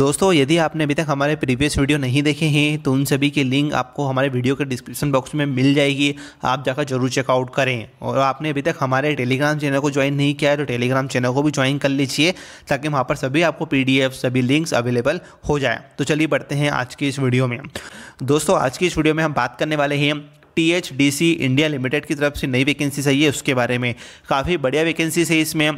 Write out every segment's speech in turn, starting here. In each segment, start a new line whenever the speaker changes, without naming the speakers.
दोस्तों यदि आपने अभी तक हमारे प्रीवियस वीडियो नहीं देखे हैं तो उन सभी के लिंक आपको हमारे वीडियो के डिस्क्रिप्शन बॉक्स में मिल जाएगी आप जाकर जरूर चेकआउट करें और आपने अभी तक हमारे टेलीग्राम चैनल को ज्वाइन नहीं किया है तो टेलीग्राम चैनल को भी ज्वाइन कर लीजिए ताकि वहाँ पर सभी आपको पी सभी लिंक्स अवेलेबल हो जाए तो चलिए बढ़ते हैं आज की इस वीडियो में दोस्तों आज की इस वीडियो में हम बात करने वाले हैं T H D C India limited की तरफ से नई वैकेंसी सही है उसके बारे में काफ़ी बढ़िया वैकेंसी है इसमें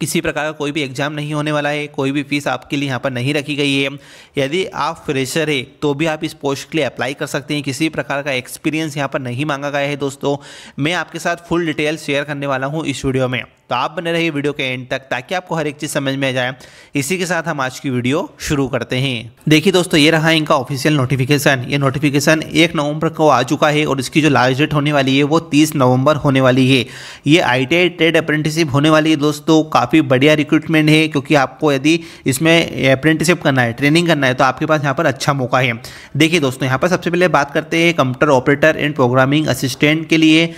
किसी प्रकार का कोई भी एग्ज़ाम नहीं होने वाला है कोई भी फ़ीस आपके लिए यहाँ पर नहीं रखी गई है यदि आप फ्रेशर है तो भी आप इस पोस्ट के लिए अप्लाई कर सकते हैं किसी प्रकार का एक्सपीरियंस यहाँ पर नहीं मांगा गया है दोस्तों मैं आपके साथ फुल डिटेल शेयर करने वाला हूँ इस वीडियो में तो आप बने रहिए वीडियो के एंड तक ताकि आपको हर एक चीज़ समझ में आ जाए इसी के साथ हम आज की वीडियो शुरू करते हैं देखिए दोस्तों ये रहा इनका ऑफिशियल नोटिफिकेशन ये नोटिफिकेशन एक नवंबर को आ चुका है और इसकी जो लास्ट डेट होने वाली है वो तीस नवंबर होने वाली है ये आई ट्रेड अप्रेंटिसिप होने वाली है दोस्तों काफ़ी बढ़िया रिक्रूटमेंट है क्योंकि आपको यदि इसमें अप्रेंटिसिप करना है ट्रेनिंग करना है तो आपके पास यहाँ पर अच्छा मौका है देखिए दोस्तों यहाँ पर सबसे पहले बात करते हैं computer operator and programming assistant के लिए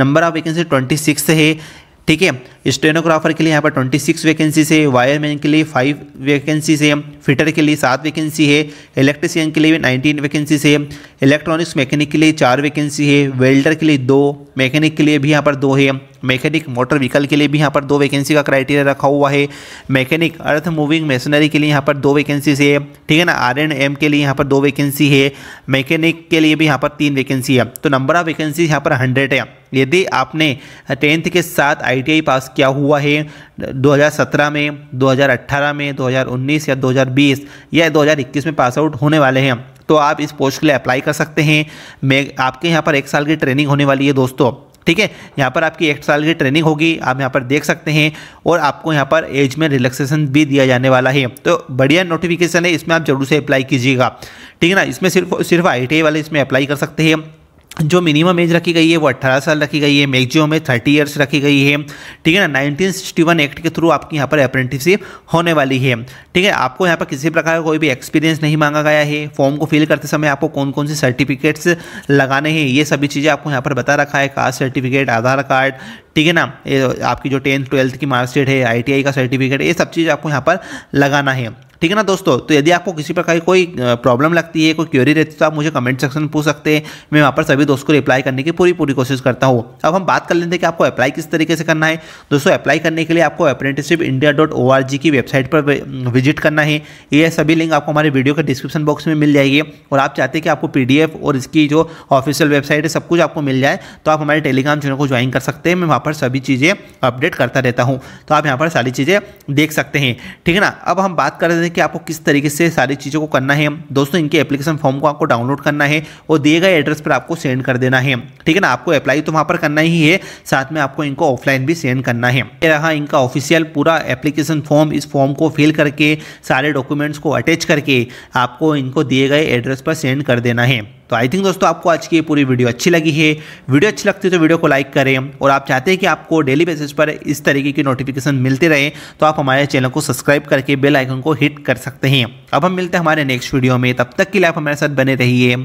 number of vacancy twenty six है ठीक है स्टेनोग्राफर के लिए यहाँ पर ट्वेंटी सिक्स वैकेंसीज है वायरमैन के लिए फाइव वैकेंसीज है फिटर के लिए सात वैकेंसी है इलेक्ट्रिशियन के लिए भी नाइनटीन वैकेंसी है इलेक्ट्रॉनिक्स मैकेनिक के लिए चार वैकेंसी है वेल्डर के लिए दो मैकेनिक के लिए भी यहाँ पर दो है मैकेनिक मोटर व्हीकल के लिए भी यहाँ पर दो वैकेंसी का क्राइटेरिया रखा हुआ है मैकेनिक अर्थ मूविंग मशीनरी के लिए यहाँ पर दो वैकेंसीज है ठीक है ना आर एंड एम के लिए यहाँ पर दो वैकेंसी है मैकेनिक के लिए भी यहाँ पर तीन वैकेंसी है तो नंबर ऑफ वैकेंसी यहाँ पर हंड्रेड है यदि आपने टेंथ के साथ आईटीआई पास किया हुआ है 2017 में 2018 में 2019 या 2020 या 2021 में पास आउट होने वाले हैं तो आप इस पोस्ट के लिए अप्लाई कर सकते हैं मैं आपके यहाँ पर एक साल की ट्रेनिंग होने वाली है दोस्तों ठीक है यहाँ पर आपकी एक साल की ट्रेनिंग होगी आप यहाँ पर देख सकते हैं और आपको यहाँ पर एज में रिलैक्सेशन भी दिया जाने वाला है तो बढ़िया नोटिफिकेशन है इसमें आप जरूर से अप्लाई कीजिएगा ठीक है ना इसमें सिर्फ सिर्फ आई वाले इसमें अप्लाई कर सकते हैं जो मिनिमम एज रखी गई है वो 18 साल रखी गई है मैक्सिमम में 30 इयर्स रखी गई है ठीक है ना 1961 एक्ट के थ्रू आपकी यहाँ पर अप्रेंटिसशिप होने वाली है ठीक है आपको यहाँ पर किसी प्रकार का कोई भी एक्सपीरियंस नहीं मांगा गया है फॉर्म को फिल करते समय आपको कौन कौन से सर्टिफिकेट्स लगाने हैं ये सभी चीज़ें आपको यहाँ पर बता रखा है कास्ट सर्टिफिकेट आधार कार्ड ठीक है ना ये आपकी जो टेंथ ट्वेल्थ की मार्कशीट है आईटीआई का सर्टिफिकेट ये सब चीज़ आपको यहाँ पर लगाना है ठीक है ना दोस्तों तो यदि आपको किसी प्रकार की कोई प्रॉब्लम लगती है कोई क्वेरी रहती है तो आप मुझे कमेंट सेक्शन में पूछ सकते हैं मैं वहाँ पर सभी दोस्तों को रिप्लाई करने की पूरी पूरी कोशिश करता हूँ अब हम बात कर लेते हैं कि आपको अप्लाई किस तरीके से करना है दोस्तों अप्लाई करने के लिए आपको apprenticeship India dot o r g की वेबसाइट पर विजिट करना है ये सभी लिंक आपको हमारे वीडियो के डिस्क्रिप्शन बॉक्स में मिल जाएगी और आप चाहते हैं कि आपको पी और इसकी जो ऑफिशियल वेबसाइट है सब कुछ आपको मिल जाए तो आप हमारे टेलीग्राम चैनल को ज्वाइन कर सकते हैं मैं वहाँ पर सभी चीज़ें अपडेट करता रहता हूँ तो आप यहाँ पर सारी चीज़ें देख सकते हैं ठीक है ना अब हम बात कर रहे थे कि आपको किस तरीके से सारी चीज़ों को करना है दोस्तों इनके एप्लीकेशन फॉर्म को आपको डाउनलोड करना है और दिए गए एड्रेस पर आपको सेंड कर देना है ठीक है ना आपको अप्लाई तो वहाँ पर करना ही है साथ में आपको इनको ऑफलाइन भी सेंड करना है रहा इनका ऑफिशियल पूरा एप्लीकेशन फॉर्म इस फॉर्म को फिल करके सारे डॉक्यूमेंट्स को अटैच करके आपको इनको दिए गए एड्रेस पर सेंड कर देना है तो आई थिंक दोस्तों आपको आज की पूरी वीडियो अच्छी लगी है वीडियो अच्छी लगती है तो वीडियो को लाइक करें और आप चाहते हैं कि आपको डेली बेसिस पर इस तरीके की नोटिफिकेशन मिलते रहे तो आप हमारे चैनल को सब्सक्राइब करके बेल आइकन को हिट कर सकते हैं अब हम मिलते हैं हमारे नेक्स्ट वीडियो में तब तक के लिए आप हमारे साथ बने रहिए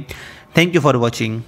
थैंक यू फॉर वॉचिंग